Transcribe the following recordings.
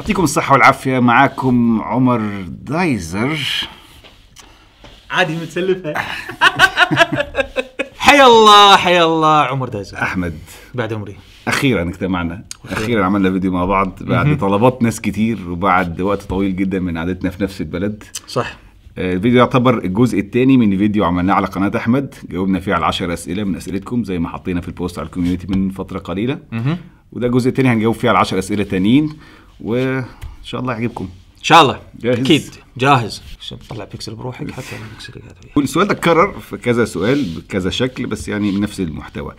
يعطيكم الصحة والعافية معاكم عمر دايزر عادي متسلفها حيا الله حيا الله عمر دايزر أحمد بعد عمري اخيرا اجتمعنا اخيرا عملنا فيديو مع بعض بعد طلبات ناس كتير وبعد وقت طويل جدا من عادتنا في نفس البلد صح آه، الفيديو يعتبر الجزء الثاني من فيديو عملناه على قناه احمد جاوبنا فيه على 10 اسئله من اسئلتكم زي ما حطينا في البوست على الكوميونتي من فتره قليله وده الجزء الثاني هنجاوب فيه على 10 اسئله تانيين وان شاء الله يعجبكم ان شاء الله جاهز اكيد جاهز عشان تطلع بيكسل بروحك إيه. حتى البيكسل السؤال ده اتكرر في كذا سؤال بكذا شكل بس يعني بنفس المحتوى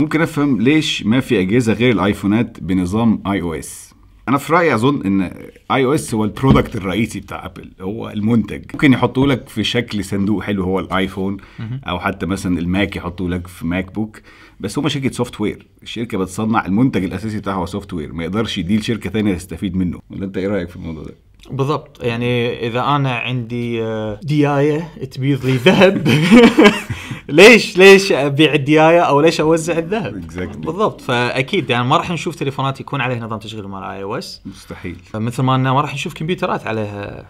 ممكن افهم ليش ما في اجهزه غير الايفونات بنظام اي او اس انا في رايي اظن ان اي او اس هو البرودكت الرئيسي بتاع ابل هو المنتج ممكن يحطوا لك في شكل صندوق حلو هو الايفون او حتى مثلا الماك يحطوا لك في ماك بوك بس هما شركه سوفت وير الشركه بتصنع المنتج الاساسي بتاعها هو سوفت وير ما يقدرش يديه لشركه ثانيه تستفيد منه ولا انت ايه رايك في الموضوع ده بالضبط يعني اذا انا عندي آه، ديايه تبيض لي ذهب ليش ليش ابيع الديايه او ليش اوزع الذهب exactly. بالضبط فاكيد يعني ما راح نشوف تليفونات يكون عليها نظام تشغيل مال اي او اس مستحيل مثل ما انه ما راح نشوف كمبيوترات عليها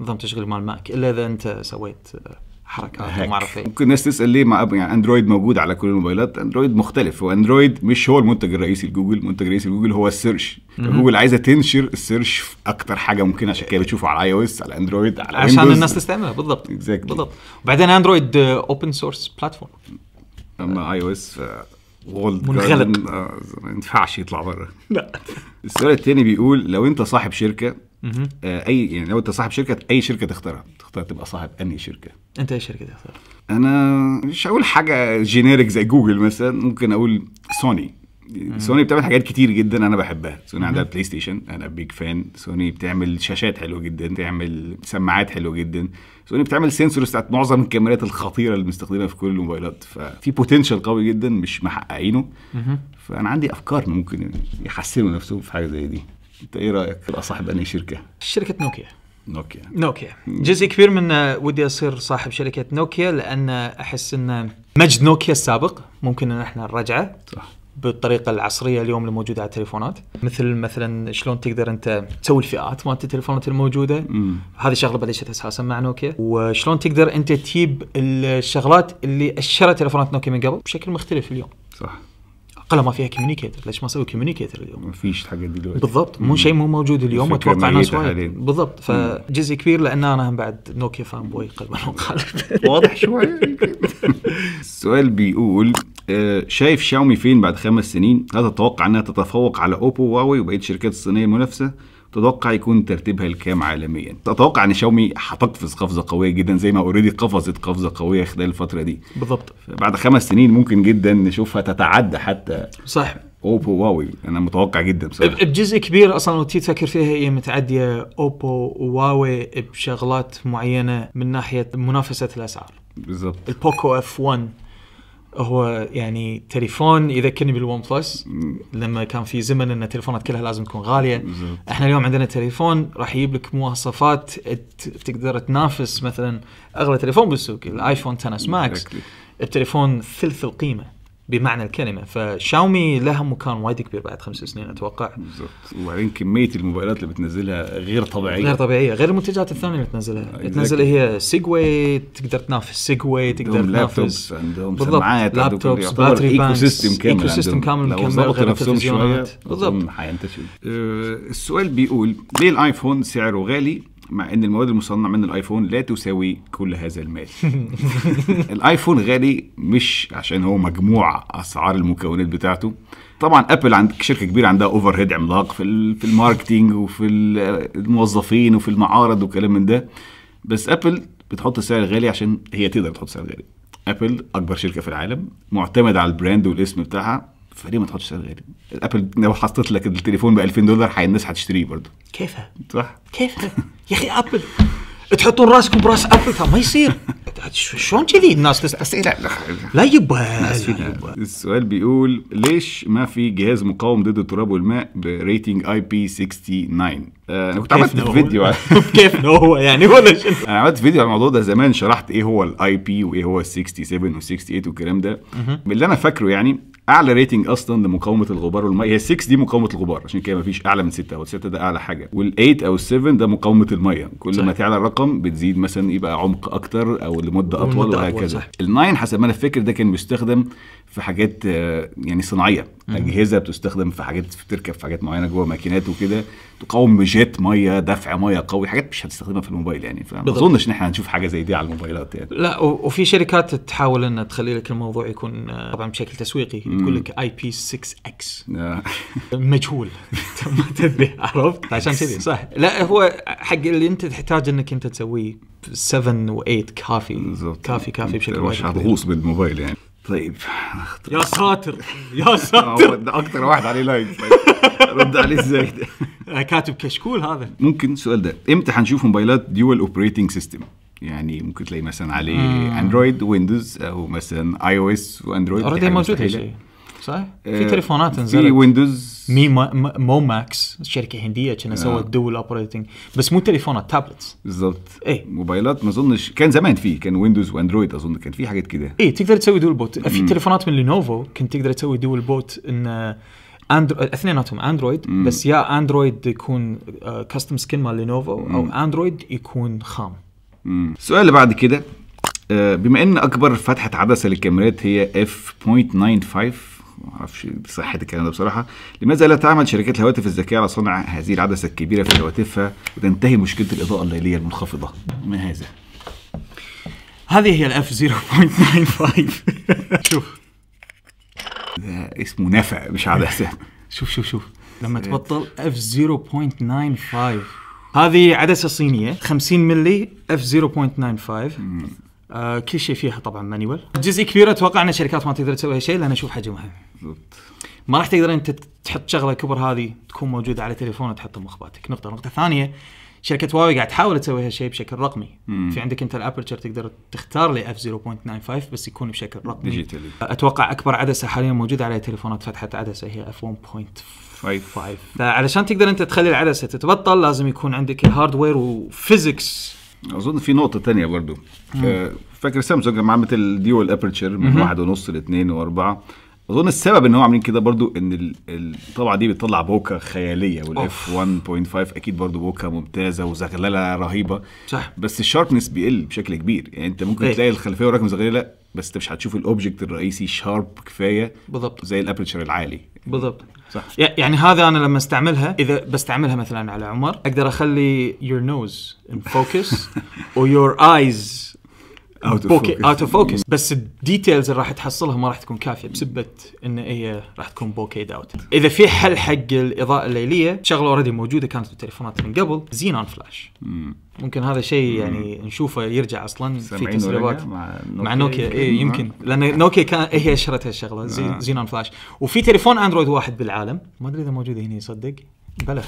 نظام تشغيل مال ماك الا اذا انت سويت آه، حركات آه، ما اعرف ممكن الناس تسال ليه مع يعني اندرويد موجود على كل الموبايلات اندرويد مختلف هو اندرويد مش هو المنتج الرئيسي لجوجل المنتج الرئيسي لجوجل هو السيرش جوجل عايزه تنشر السيرش في اكتر حاجه ممكن عشان كده بتشوفه على اي او اس على اندرويد على عشان Windows. الناس تستعملها بالضبط exactly. بالضبط وبعدين اندرويد اوبن سورس بلاتفورم اما اي او اس منغلق آه، ما ينفعش يطلع بره لا السؤال الثاني بيقول لو انت صاحب شركه آه، اي يعني لو انت صاحب شركه اي شركه تختارها تختار تبقى صاحب انهي شركه انت اي شركه تختار انا مش هقول حاجه جينيرك زي جوجل مثلا ممكن اقول سوني سوني بتعمل حاجات كتير جدا انا بحبها سوني عندها بلاي ستيشن انا بيج فان سوني بتعمل شاشات حلوه جدا بتعمل سماعات حلوه جدا سوني بتعمل سنسورز بتاعت معظم الكاميرات الخطيره اللي بنستخدمها في كل الموبايلات ففي بوتنشال قوي جدا مش محققينه فانا عندي افكار ممكن يحسنوا نفسهم في حاجه زي دي انت ايه رايك في صاحب اي شركه؟ شركه نوكيا نوكيا نوكيا جزء كبير من آه، ودي اصير صاحب شركه نوكيا لان احس ان مجد نوكيا السابق ممكن ان احنا نرجعه صح بالطريقه العصريه اليوم الموجوده على التليفونات مثل مثلا شلون تقدر انت تسوي الفئات مالت التليفونات الموجوده هذه شغله بلشت اساسا مع نوكيا وشلون تقدر انت تجيب الشغلات اللي اشرت تليفونات نوكيا من قبل بشكل مختلف اليوم صح اقل ما فيها كوميونيكيتر ليش ما نسوي كوميونيكيتر اليوم؟ ما فيش الحاجات دلوقتي بالضبط مو شيء مو موجود اليوم اتوقع ناس وايد بالضبط فجزء كبير لان انا هم بعد نوكيا فان بوي قلبا وقالب واضح شويه السؤال بيقول آه، شايف شاومي فين بعد خمس سنين هل تتوقع انها تتفوق على اوبو واوي وبقيه الشركات الصينيه المنافسه تتوقع يكون ترتيبها الكام عالميا تتوقع ان شاومي هتقفز قفزه قويه جدا زي ما اوريدي قفزت قفزه قويه خلال الفتره دي بالظبط بعد خمس سنين ممكن جدا نشوفها تتعدى حتى صح اوبو واوي انا متوقع جدا بصراحه بجزء كبير اصلا لو تيجي تفكر فيها هي متعديه اوبو وواوي بشغلات معينه من ناحيه منافسه الاسعار بالظبط البوكو اف 1 هو يعني تليفون يذكرني بالون بلس لما كان في زمن ان التليفونات كلها لازم تكون غاليه بالزبط. احنا اليوم عندنا تليفون راح يجيب لك مواصفات تقدر تنافس مثلا اغلى تليفون بالسوق الايفون 10 اس ماكس التليفون ثلث القيمه بمعنى الكلمه فشاومي لها مكان وايد كبير بعد خمس سنين اتوقع بالضبط وبعدين كميه الموبايلات اللي بتنزلها غير طبيعيه غير طبيعيه غير المنتجات الثانيه اللي بتنزلها آه تنزل هي سيجواي تقدر تنافس سيجواي تقدر تنافس عندهم سماعات لابتوب باتري ايكو سيستم كامل ايكو سيستم كامل مكمل غير التلفزيونات بالضبط حينتشر أه، السؤال بيقول ليه الايفون سعره غالي مع ان المواد المصنع من الايفون لا تساوي كل هذا المال الايفون غالي مش عشان هو مجموع اسعار المكونات بتاعته طبعا ابل عند شركه كبيره عندها اوفر هيد عملاق في في الماركتينج وفي الموظفين وفي المعارض وكلام من ده بس ابل بتحط سعر غالي عشان هي تقدر تحط سعر غالي ابل اكبر شركه في العالم معتمد على البراند والاسم بتاعها فليه ما تحطش سعر غالي؟ ابل لو حطيت لك التليفون ب 2000 دولار الناس هتشتريه برضه كيفها؟ صح كيفها؟ يا اخي ابل تحطون راسكم براس ابل ما يصير شلون كذي الناس تسال إيه، لا لا يبا السؤال بيقول ليش ما في جهاز مقاوم ضد التراب والماء بريتنج اي بي 69 انا كنت عملت فيديو بكيفنا هو يعني ولا انا عملت فيديو على الموضوع ده زمان شرحت ايه هو الاي بي وايه هو ال 67 وال 68 والكلام ده اللي انا فاكره يعني اعلى ريتنج اصلا لمقاومه الغبار والميه هي 6 دي مقاومه الغبار عشان كده مفيش اعلى من 6 او 6 ده اعلى حاجه وال8 او ال7 ده مقاومه الميه كل صحيح. ما تعلى الرقم بتزيد مثلا يبقى عمق اكتر او لمده اطول وهكذا ال9 حسب ما انا فاكر ده كان بيستخدم في حاجات يعني صناعيه اجهزه بتستخدم في حاجات بتركب في حاجات معينه جوه ماكينات وكده تقاوم جيت ميه دفع ميه قوي حاجات مش هتستخدمها في الموبايل يعني فما اظنش ان احنا هنشوف حاجه زي دي على الموبايلات يعني لا وفي شركات تحاول انها تخلي لك الموضوع يكون آه، طبعا بشكل تسويقي تقول لك اي بي 6 اكس مجهول ما تدري عرفت عشان كذي صح لا هو حق اللي انت تحتاج انك انت تسويه 7 و8 كافي بالزبط. كافي كافي بشكل وايد مش هتغوص بالموبايل يعني طيب يا ساتر يا ساتر اكثر اكتر واحد عليه لايك طيب. رد عليه ازاي كاتب كشكول هذا ممكن السؤال ده امتى هنشوف موبايلات ديول اوبريتنج سيستم يعني ممكن تلاقي مثلا عليه اندرويد ويندوز او مثلا اي او اس واندرويد اوريدي موجود هالشيء صح؟ في آه، تليفونات نزلت في ويندوز مي ما مو ماكس شركه هنديه كنا آه. سوت دول اوبريتنج بس مو تليفونات تابلتس بالضبط اي موبايلات ما اظنش كان زمان في كان ويندوز واندرويد اظن كان في حاجات كده اي تقدر تسوي دول بوت في تليفونات من لينوفو كنت تقدر تسوي دول بوت ان اندرويد اثنيناتهم اندرويد بس يا اندرويد يكون كاستم آه، سكين مال لينوفو او اندرويد يكون خام السؤال اللي بعد كده بما ان اكبر فتحه عدسه للكاميرات هي اف 0.95 معرفش صحه الكلام ده بصراحه لماذا لا تعمل شركات الهواتف الذكيه على صنع هذه العدسه الكبيره في هواتفها وتنتهي مشكله الاضاءه الليليه المنخفضه ما هذا هذه هي الاف 0.95 شوف ده اسمه نفع مش عدسه شوف شوف شوف لما تبطل اف 0.95 هذه عدسه صينيه 50 ملي اف 0.95 آه كل شيء فيها طبعا مانيوال جزء كبير اتوقع ان الشركات ما تقدر تسوي شيء لان اشوف حجمها بالضبط ما راح تقدر انت تحط شغله كبر هذه تكون موجوده على تليفون وتحطها مخباتك نقطه نقطه ثانيه شركه هواوي قاعد تحاول تسوي هالشيء بشكل رقمي مم. في عندك انت الابرتشر تقدر تختار لي اف 0.95 بس يكون بشكل رقمي ديجيتالي اتوقع اكبر عدسه حاليا موجوده على تليفونات فتحه عدسه هي اف 1.5 فعلشان تقدر انت تخلي العدسه تتبطل لازم يكون عندك هاردوير وفيزكس اظن في نقطه تانية برضو آه، فاكر سامسونج لما عملت الديول ابرتشر من ل 2 و 4 اظن السبب ان هو عاملين كده برضو ان الطبعه دي بتطلع بوكا خياليه والاف 1.5 اكيد برضو بوكا ممتازه وزغلله رهيبه صح بس الشاربنس بيقل بشكل كبير يعني انت ممكن ايه. تلاقي الخلفيه وراك مزغلله بس انت مش هتشوف الاوبجكت الرئيسي شارب كفايه بالضبط زي الابرتشر العالي بالضبط صح يعني هذا انا لما استعملها اذا بستعملها مثلا على عمر اقدر اخلي يور نوز ان فوكس ويور ايز اوت اوف فوكس بس الديتيلز اللي راح تحصلها ما راح تكون كافيه بسبه ان هي راح تكون بوكيد اوت اذا في حل حق الاضاءه الليليه شغله اوريدي موجوده كانت بالتليفونات من قبل زينون فلاش ممكن هذا شيء يعني نشوفه يرجع اصلا في تسريبات مع نوكيا, مع نوكيا إيه يمكن لان نوكيا كان هي اشهرت هالشغله آه. زينون فلاش وفي تليفون اندرويد واحد بالعالم ما ادري اذا موجوده هنا يصدق بلا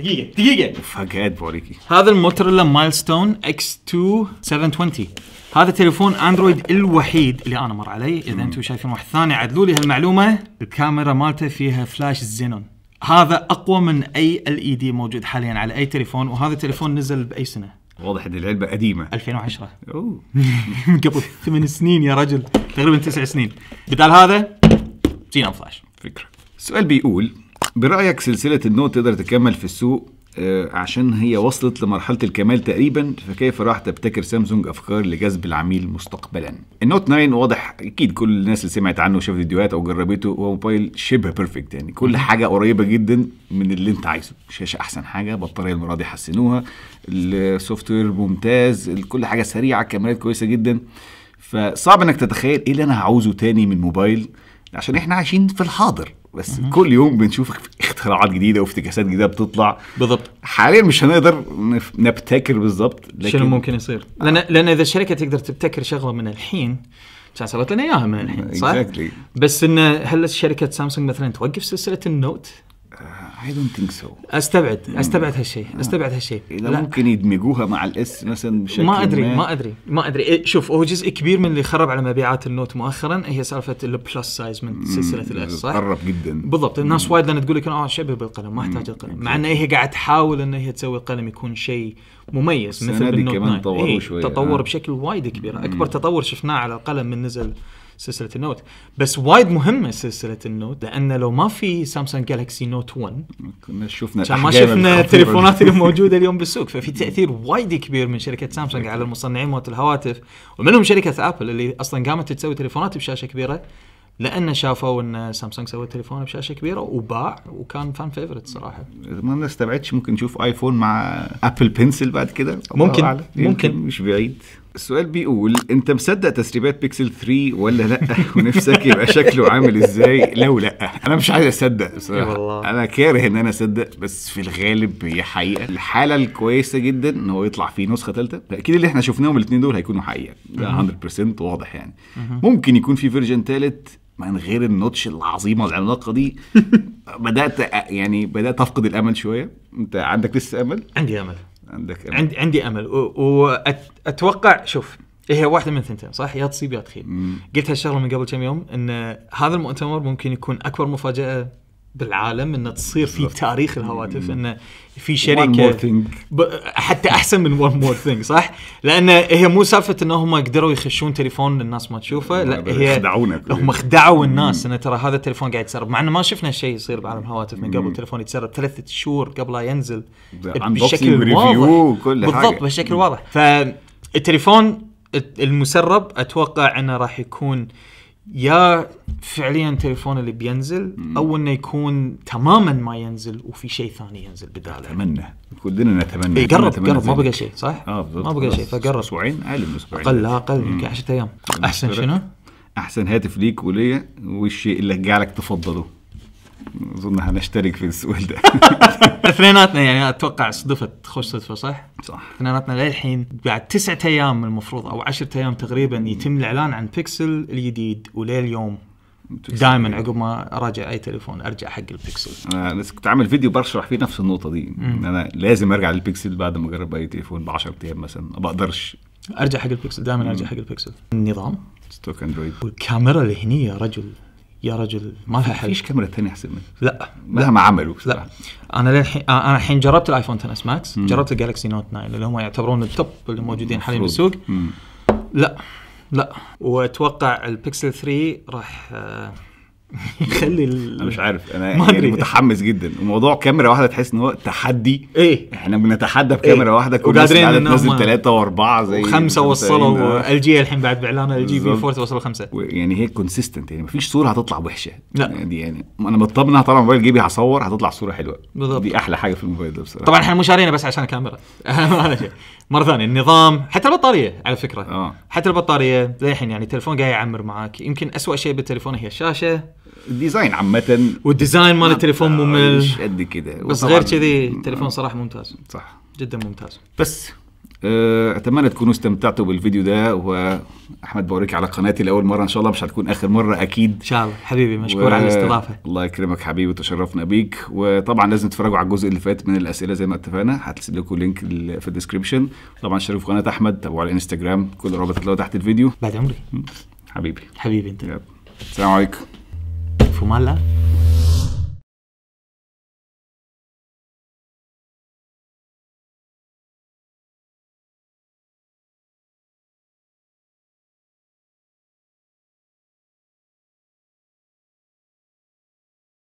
دقيقة دقيقة فقعد بوريكي هذا الموتورولا مايلستون اكس 2 720 هذا تليفون اندرويد الوحيد اللي انا مر علي اذا انتم شايفين واحد ثاني عدلوا لي هالمعلومه الكاميرا مالته فيها فلاش زينون هذا اقوى من اي ال اي دي موجود حاليا على اي تليفون وهذا تليفون نزل باي سنه واضح ان العلبه قديمه 2010 اوه قبل ثمان سنين يا رجل تقريبا تسع سنين بدال هذا زينون فلاش فكره السؤال بيقول برايك سلسله النوت تقدر تكمل في السوق آه، عشان هي وصلت لمرحله الكمال تقريبا فكيف راح تبتكر سامسونج افكار لجذب العميل مستقبلا النوت 9 واضح اكيد كل الناس اللي سمعت عنه وشافت فيديوهات او جربته هو موبايل شبه بيرفكت يعني كل حاجه قريبه جدا من اللي انت عايزه شاشه احسن حاجه بطاريه المره دي حسنوها السوفت وير ممتاز كل حاجه سريعه كاميرات كويسه جدا فصعب انك تتخيل ايه اللي انا هعوزه تاني من موبايل عشان احنا عايشين في الحاضر بس مم. كل يوم بنشوف اختراعات جديده وافتكاسات جديده بتطلع بالضبط حاليا مش هنقدر نبتكر بالضبط لكن شنو ممكن يصير؟ آه. لان لان اذا الشركه تقدر تبتكر شغله من الحين سوت لنا اياها من الحين صح؟ exactly. بس انه هل شركه سامسونج مثلا توقف سلسله النوت اي دونت ثينك سو استبعد hmm. استبعد هالشيء hmm. استبعد هالشيء اذا لا. ممكن يدمجوها مع الاس مثلا بشكل ما ادري ما, ادري ما ادري إيه، شوف هو جزء كبير من اللي خرب على مبيعات النوت مؤخرا هي سالفه البلس سايز من hmm. سلسله الاس صح؟ قرب جدا بالضبط الناس وايد لان تقول لك اه شبه بالقلم ما احتاج القلم مع ان هي قاعد تحاول ان هي تسوي القلم يكون شيء مميز مثل كمان تطوروا إيه، شوي تطور آه. بشكل وايد كبير اكبر تطور شفناه على القلم من نزل سلسله النوت بس وايد مهمه سلسله النوت لان لو ما في سامسونج جالكسي نوت 1 كنا شفنا عشان ما شفنا التليفونات اللي موجوده اليوم بالسوق ففي تاثير وايد كبير من شركه سامسونج على المصنعين مالت الهواتف ومنهم شركه ابل اللي اصلا قامت تسوي تليفونات بشاشه كبيره لانه شافوا ان سامسونج سوى تليفون بشاشه كبيره وباع وكان فان فيفرت صراحه ما استبعدش ممكن نشوف ايفون مع ابل بنسل بعد كده ممكن ممكن مش بعيد السؤال بيقول انت مصدق تسريبات بيكسل 3 ولا لا ونفسك يبقى شكله عامل ازاي لو لا انا مش عايز اصدق بصراحه انا كاره ان انا اصدق بس في الغالب هي حقيقه الحاله الكويسه جدا ان هو يطلع فيه نسخه ثالثه اكيد اللي احنا شفناهم الاثنين دول هيكونوا حقيقه ده 100% واضح يعني ممكن يكون في فيرجن ثالث من غير النوتش العظيمه العملاقه دي بدات يعني بدات افقد الامل شويه انت عندك لسه امل عندي امل عندك أمل. عندي عندي امل واتوقع شوف هي واحده من ثنتين صح يا تصيب يا تخيب قلت هالشغله من قبل كم يوم ان هذا المؤتمر ممكن يكون اكبر مفاجاه بالعالم انه تصير في تاريخ الهواتف انه في شركه حتى احسن من ون مور ثينج صح؟ لان هي مو سالفه ان هم قدروا يخشون تليفون الناس ما تشوفه لا هي هم خدعوا الناس انه ترى هذا التليفون قاعد يتسرب مع انه ما شفنا شيء يصير بعالم الهواتف من قبل تليفون يتسرب ثلاثة شهور قبل لا ينزل بشكل واضح بالضبط بشكل واضح فالتليفون المسرب اتوقع انه راح يكون يا فعليا تليفون اللي بينزل او انه يكون تماما ما ينزل وفي شيء ثاني ينزل بداله اتمنى كلنا إيه، نتمنى قرب قرب ما بقى شيء صح؟ اه بالضبط ما بقى شيء فقرب اسبوعين اقل من اسبوعين اقل اقل يمكن 10 ايام احسن شنو؟ احسن هاتف ليك وليا والشيء اللي جعلك لك تفضله اظن حنشترك في السؤال ده اثنيناتنا يعني اتوقع صدفت خوش صدفه صح؟ صح اثنيناتنا للحين بعد تسعة ايام المفروض او عشرة ايام تقريبا يتم الاعلان عن بيكسل الجديد ولليوم دائما عقب ما اراجع اي تليفون ارجع حق البيكسل انا لسه كنت عامل فيديو بشرح فيه نفس النقطه دي ان انا لازم ارجع للبيكسل بعد ما اجرب اي تليفون ب 10 ايام مثلا ما بقدرش ارجع حق البيكسل دائما ارجع حق البيكسل النظام ستوك اندرويد والكاميرا اللي هني يا رجل يا رجل ما في حل فيش كاميرا ثانيه احسن منه لا لا ما عملوا لا انا للحين آه، انا الحين جربت الايفون 10 اس ماكس جربت الجالكسي نوت 9 اللي هم يعتبرون التوب اللي موجودين حاليا بالسوق لا لا واتوقع البيكسل 3 راح آه، يخلي انا مش عارف انا يعني متحمس جدا الموضوع كاميرا واحده تحس ان هو تحدي ايه احنا بنتحدى بكاميرا إيه؟ واحده كل قادرين ننزل ثلاثه واربعه زي خمسه وصلوا ال جي الحين بعد باعلان ال جي بي فورت وصلوا خمسه يعني هي كونسيستنت يعني مفيش صوره هتطلع وحشه لا يعني دي يعني انا مطمن هطلع طالع موبايل جيبي هصور هتطلع صوره حلوه بالضبط دي احلى حاجه في الموبايل ده بصراحه طبعا احنا مش بس عشان الكاميرا مره ثانيه النظام حتى البطاريه على فكره أوه. حتى البطاريه للحين يعني التليفون قاعد يعمر معاك يمكن أسوأ شيء بالتليفون هي الشاشه الديزاين عامه والديزاين مال التليفون ممل قد كذا بس غير كذي التليفون صراحه ممتاز صح جدا ممتاز بس آه، اتمنى تكونوا استمتعتوا بالفيديو ده واحمد بوريك على قناتي لاول مره ان شاء الله مش هتكون اخر مره اكيد ان شاء الله حبيبي مشكور و... على الاستضافه الله يكرمك حبيبي وتشرفنا بيك وطبعا لازم تتفرجوا على الجزء اللي فات من الاسئله زي ما اتفقنا هتسيب لكم لينك في الديسكربشن طبعا شاركوا في قناه احمد تابعوا على الانستجرام كل الرابط هتلاقوه تحت الفيديو بعد عمري حبيبي حبيبي انت السلام عليكم فمالا